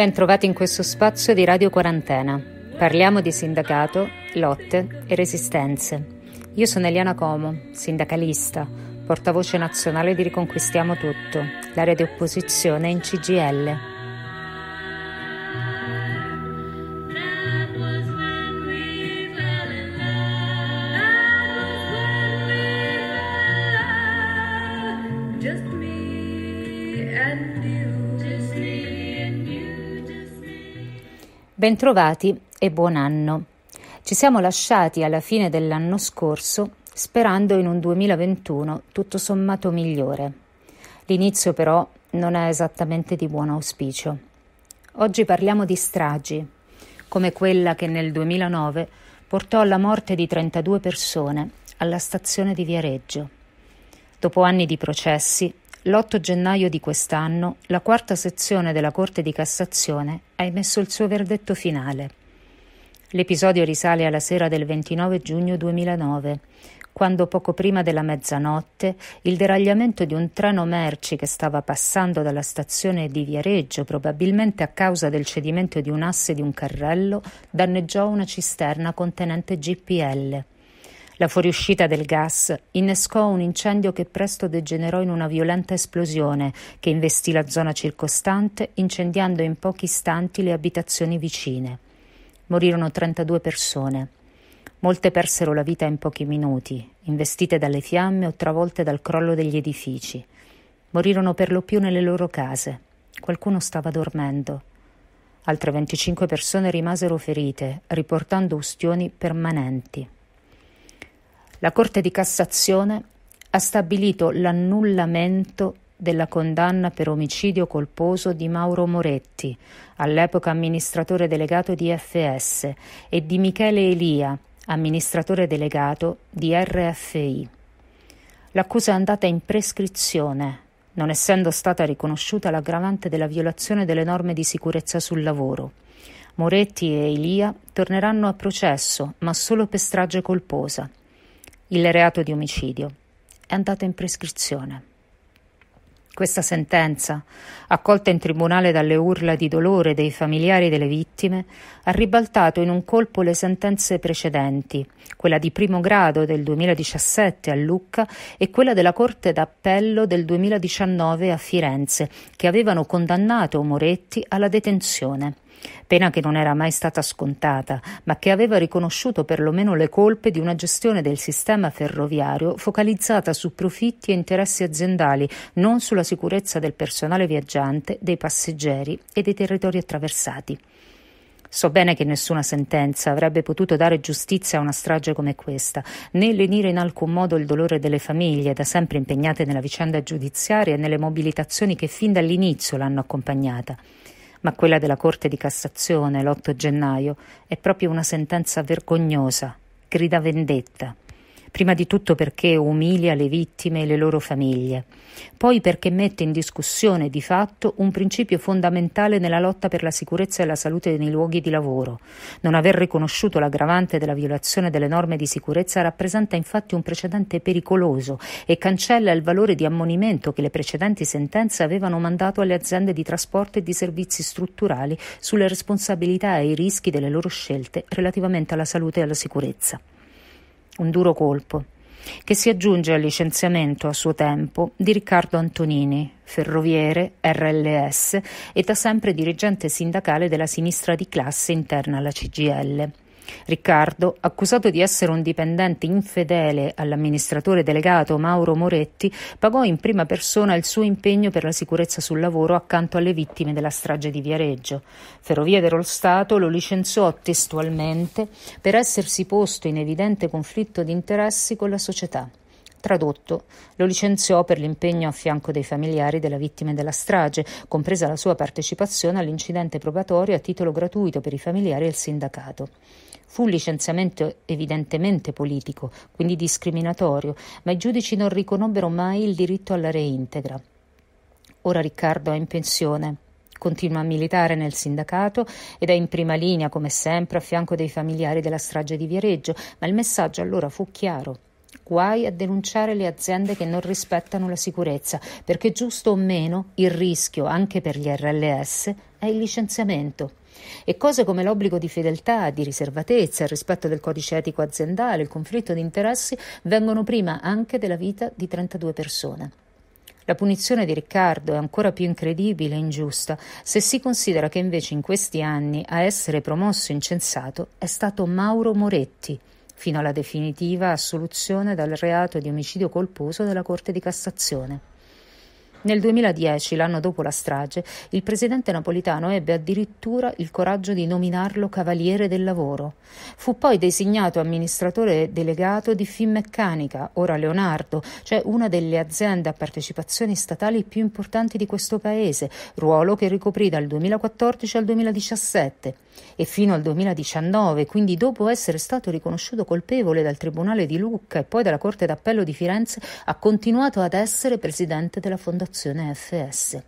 Ben trovati in questo spazio di Radio Quarantena. Parliamo di sindacato, lotte e resistenze. Io sono Eliana Como, sindacalista, portavoce nazionale di Riconquistiamo Tutto, l'area di opposizione in CGL. Bentrovati e buon anno. Ci siamo lasciati alla fine dell'anno scorso sperando in un 2021 tutto sommato migliore. L'inizio però non è esattamente di buon auspicio. Oggi parliamo di stragi, come quella che nel 2009 portò alla morte di 32 persone alla stazione di Viareggio. Dopo anni di processi, l'8 gennaio di quest'anno la quarta sezione della Corte di Cassazione ha emesso il suo verdetto finale. L'episodio risale alla sera del 29 giugno 2009, quando poco prima della mezzanotte il deragliamento di un treno merci che stava passando dalla stazione di Viareggio, probabilmente a causa del cedimento di un asse di un carrello, danneggiò una cisterna contenente GPL. La fuoriuscita del gas innescò un incendio che presto degenerò in una violenta esplosione che investì la zona circostante, incendiando in pochi istanti le abitazioni vicine. Morirono 32 persone. Molte persero la vita in pochi minuti, investite dalle fiamme o travolte dal crollo degli edifici. Morirono per lo più nelle loro case. Qualcuno stava dormendo. Altre 25 persone rimasero ferite, riportando ustioni permanenti. La Corte di Cassazione ha stabilito l'annullamento della condanna per omicidio colposo di Mauro Moretti, all'epoca amministratore delegato di FS, e di Michele Elia, amministratore delegato di RFI. L'accusa è andata in prescrizione, non essendo stata riconosciuta l'aggravante della violazione delle norme di sicurezza sul lavoro. Moretti e Elia torneranno a processo, ma solo per strage colposa il reato di omicidio. È andato in prescrizione. Questa sentenza, accolta in tribunale dalle urla di dolore dei familiari delle vittime, ha ribaltato in un colpo le sentenze precedenti, quella di primo grado del 2017 a Lucca e quella della Corte d'Appello del 2019 a Firenze, che avevano condannato Moretti alla detenzione pena che non era mai stata scontata, ma che aveva riconosciuto perlomeno le colpe di una gestione del sistema ferroviario focalizzata su profitti e interessi aziendali, non sulla sicurezza del personale viaggiante, dei passeggeri e dei territori attraversati. So bene che nessuna sentenza avrebbe potuto dare giustizia a una strage come questa, né lenire in alcun modo il dolore delle famiglie, da sempre impegnate nella vicenda giudiziaria e nelle mobilitazioni che fin dall'inizio l'hanno accompagnata ma quella della Corte di Cassazione l'8 gennaio è proprio una sentenza vergognosa, grida vendetta prima di tutto perché umilia le vittime e le loro famiglie, poi perché mette in discussione di fatto un principio fondamentale nella lotta per la sicurezza e la salute nei luoghi di lavoro. Non aver riconosciuto l'aggravante della violazione delle norme di sicurezza rappresenta infatti un precedente pericoloso e cancella il valore di ammonimento che le precedenti sentenze avevano mandato alle aziende di trasporto e di servizi strutturali sulle responsabilità e i rischi delle loro scelte relativamente alla salute e alla sicurezza. Un duro colpo che si aggiunge al licenziamento a suo tempo di Riccardo Antonini, ferroviere, RLS e da sempre dirigente sindacale della sinistra di classe interna alla CGL. Riccardo, accusato di essere un dipendente infedele all'amministratore delegato Mauro Moretti, pagò in prima persona il suo impegno per la sicurezza sul lavoro accanto alle vittime della strage di Viareggio. Ferrovie dello Stato lo licenziò testualmente per essersi posto in evidente conflitto di interessi con la società. Tradotto, lo licenziò per l'impegno a fianco dei familiari della vittima della strage, compresa la sua partecipazione all'incidente probatorio a titolo gratuito per i familiari e il sindacato. Fu un licenziamento evidentemente politico, quindi discriminatorio, ma i giudici non riconobbero mai il diritto alla reintegra. Ora Riccardo è in pensione. Continua a militare nel sindacato ed è in prima linea, come sempre, a fianco dei familiari della strage di Viareggio, ma il messaggio allora fu chiaro. Guai a denunciare le aziende che non rispettano la sicurezza, perché giusto o meno il rischio, anche per gli RLS, è il licenziamento. E cose come l'obbligo di fedeltà, di riservatezza, il rispetto del codice etico aziendale, il conflitto di interessi vengono prima anche della vita di 32 persone. La punizione di Riccardo è ancora più incredibile e ingiusta se si considera che invece in questi anni a essere promosso incensato è stato Mauro Moretti, fino alla definitiva assoluzione dal reato di omicidio colposo della Corte di Cassazione. Nel 2010, l'anno dopo la strage, il presidente napolitano ebbe addirittura il coraggio di nominarlo Cavaliere del Lavoro. Fu poi designato amministratore delegato di Finmeccanica, ora Leonardo, cioè una delle aziende a partecipazioni statali più importanti di questo paese, ruolo che ricoprì dal 2014 al 2017 e fino al 2019, quindi dopo essere stato riconosciuto colpevole dal Tribunale di Lucca e poi dalla Corte d'Appello di Firenze, ha continuato ad essere presidente della Fondazione FS.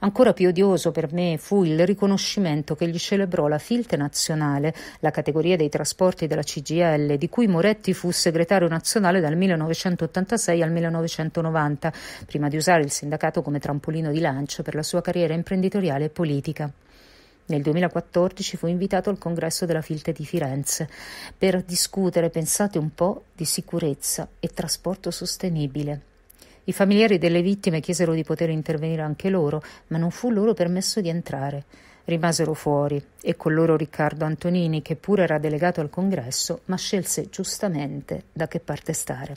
Ancora più odioso per me fu il riconoscimento che gli celebrò la Filte Nazionale, la categoria dei trasporti della CGL, di cui Moretti fu segretario nazionale dal 1986 al 1990, prima di usare il sindacato come trampolino di lancio per la sua carriera imprenditoriale e politica. Nel 2014 fu invitato al congresso della Filte di Firenze per discutere, pensate un po', di sicurezza e trasporto sostenibile. I familiari delle vittime chiesero di poter intervenire anche loro, ma non fu loro permesso di entrare. Rimasero fuori e con loro Riccardo Antonini, che pure era delegato al congresso, ma scelse giustamente da che parte stare.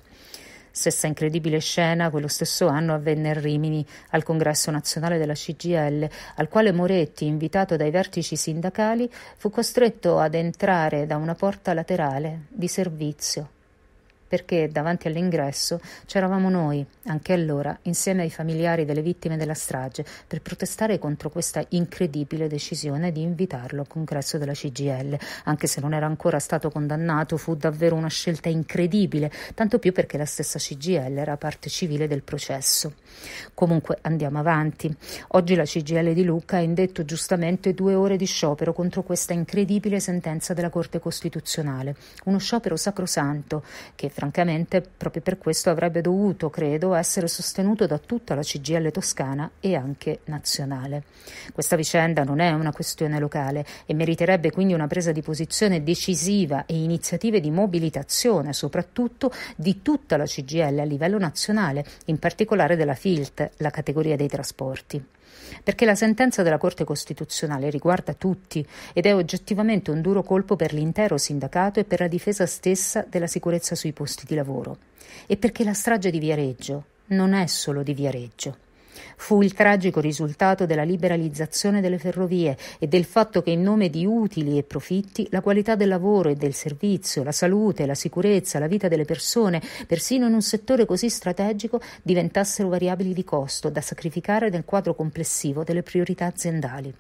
Stessa incredibile scena quello stesso anno avvenne a Rimini, al congresso nazionale della CGL, al quale Moretti, invitato dai vertici sindacali, fu costretto ad entrare da una porta laterale di servizio perché davanti all'ingresso c'eravamo noi, anche allora, insieme ai familiari delle vittime della strage, per protestare contro questa incredibile decisione di invitarlo al congresso della CGL. Anche se non era ancora stato condannato, fu davvero una scelta incredibile, tanto più perché la stessa CGL era parte civile del processo. Comunque andiamo avanti. Oggi la CGL di Lucca ha indetto giustamente due ore di sciopero contro questa incredibile sentenza della Corte Costituzionale. Uno sciopero sacrosanto che, fra Francamente, proprio per questo avrebbe dovuto, credo, essere sostenuto da tutta la CGL toscana e anche nazionale. Questa vicenda non è una questione locale e meriterebbe quindi una presa di posizione decisiva e iniziative di mobilitazione, soprattutto di tutta la CGL a livello nazionale, in particolare della FILT, la categoria dei trasporti perché la sentenza della Corte Costituzionale riguarda tutti ed è oggettivamente un duro colpo per l'intero sindacato e per la difesa stessa della sicurezza sui posti di lavoro, e perché la strage di Viareggio non è solo di Viareggio fu il tragico risultato della liberalizzazione delle ferrovie e del fatto che in nome di utili e profitti la qualità del lavoro e del servizio, la salute, la sicurezza, la vita delle persone, persino in un settore così strategico, diventassero variabili di costo da sacrificare nel quadro complessivo delle priorità aziendali.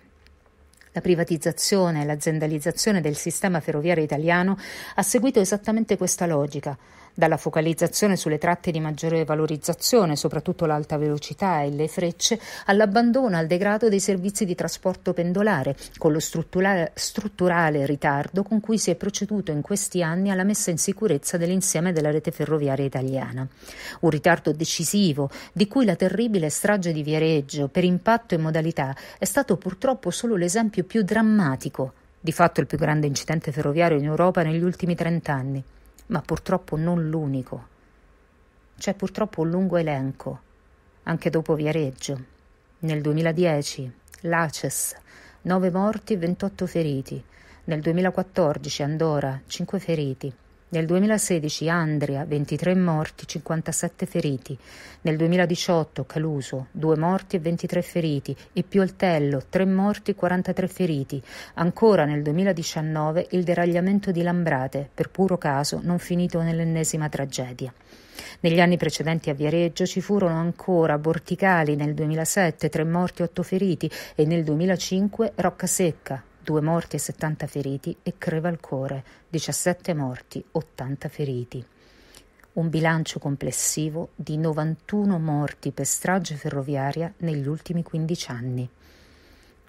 La privatizzazione e l'aziendalizzazione del sistema ferroviario italiano ha seguito esattamente questa logica dalla focalizzazione sulle tratte di maggiore valorizzazione, soprattutto l'alta velocità e le frecce, all'abbandono al degrado dei servizi di trasporto pendolare, con lo strutturale ritardo con cui si è proceduto in questi anni alla messa in sicurezza dell'insieme della rete ferroviaria italiana. Un ritardo decisivo, di cui la terribile strage di Viareggio, per impatto e modalità, è stato purtroppo solo l'esempio più drammatico di fatto il più grande incidente ferroviario in Europa negli ultimi trent'anni ma purtroppo non l'unico. C'è purtroppo un lungo elenco, anche dopo Viareggio. Nel 2010, l'Aces, 9 morti e 28 feriti. Nel 2014, Andorra, 5 feriti. Nel 2016 Andria, 23 morti, 57 feriti. Nel 2018 Caluso, 2 morti e 23 feriti. E Pioltello, 3 morti e 43 feriti. Ancora nel 2019 il deragliamento di Lambrate, per puro caso non finito nell'ennesima tragedia. Negli anni precedenti a Viareggio ci furono ancora Borticali nel 2007, 3 morti e 8 feriti e nel 2005 Roccasecca, 2 morti e 70 feriti e Crevalcore, 17 morti, 80 feriti. Un bilancio complessivo di 91 morti per strage ferroviaria negli ultimi 15 anni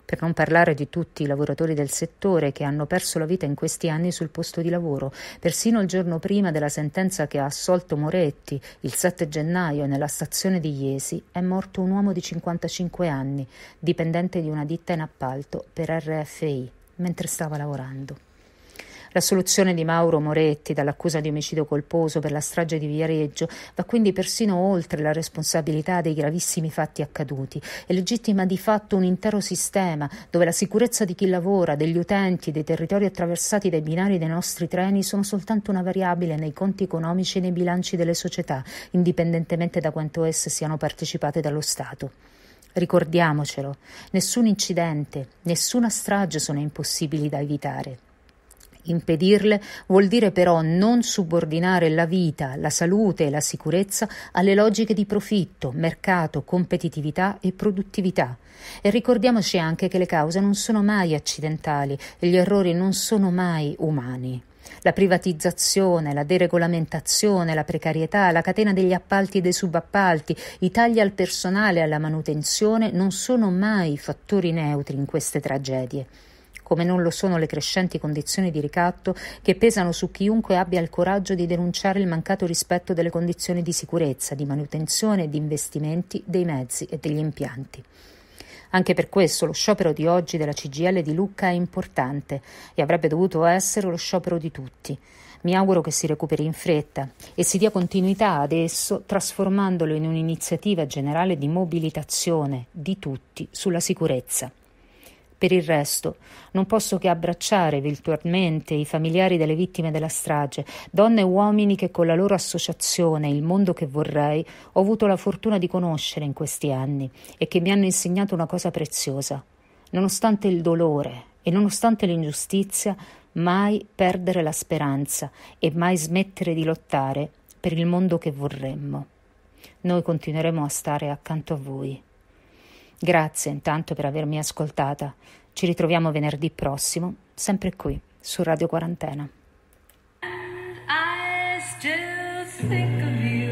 per non parlare di tutti i lavoratori del settore che hanno perso la vita in questi anni sul posto di lavoro, persino il giorno prima della sentenza che ha assolto Moretti, il 7 gennaio, nella stazione di Iesi, è morto un uomo di 55 anni, dipendente di una ditta in appalto per RFI, mentre stava lavorando. L'assoluzione di Mauro Moretti dall'accusa di omicidio colposo per la strage di Viareggio va quindi persino oltre la responsabilità dei gravissimi fatti accaduti e legittima di fatto un intero sistema dove la sicurezza di chi lavora, degli utenti, dei territori attraversati dai binari dei nostri treni sono soltanto una variabile nei conti economici e nei bilanci delle società, indipendentemente da quanto esse siano partecipate dallo Stato. Ricordiamocelo, nessun incidente, nessuna strage sono impossibili da evitare. Impedirle vuol dire però non subordinare la vita, la salute e la sicurezza alle logiche di profitto, mercato, competitività e produttività. E ricordiamoci anche che le cause non sono mai accidentali e gli errori non sono mai umani. La privatizzazione, la deregolamentazione, la precarietà, la catena degli appalti e dei subappalti, i tagli al personale e alla manutenzione non sono mai fattori neutri in queste tragedie come non lo sono le crescenti condizioni di ricatto che pesano su chiunque abbia il coraggio di denunciare il mancato rispetto delle condizioni di sicurezza, di manutenzione e di investimenti dei mezzi e degli impianti. Anche per questo lo sciopero di oggi della CGL di Lucca è importante e avrebbe dovuto essere lo sciopero di tutti. Mi auguro che si recuperi in fretta e si dia continuità ad esso trasformandolo in un'iniziativa generale di mobilitazione di tutti sulla sicurezza. Per il resto, non posso che abbracciare virtualmente i familiari delle vittime della strage, donne e uomini che con la loro associazione Il mondo che vorrei ho avuto la fortuna di conoscere in questi anni e che mi hanno insegnato una cosa preziosa. Nonostante il dolore e nonostante l'ingiustizia, mai perdere la speranza e mai smettere di lottare per il mondo che vorremmo. Noi continueremo a stare accanto a voi. Grazie intanto per avermi ascoltata. Ci ritroviamo venerdì prossimo, sempre qui, su Radio Quarantena. I still think of you.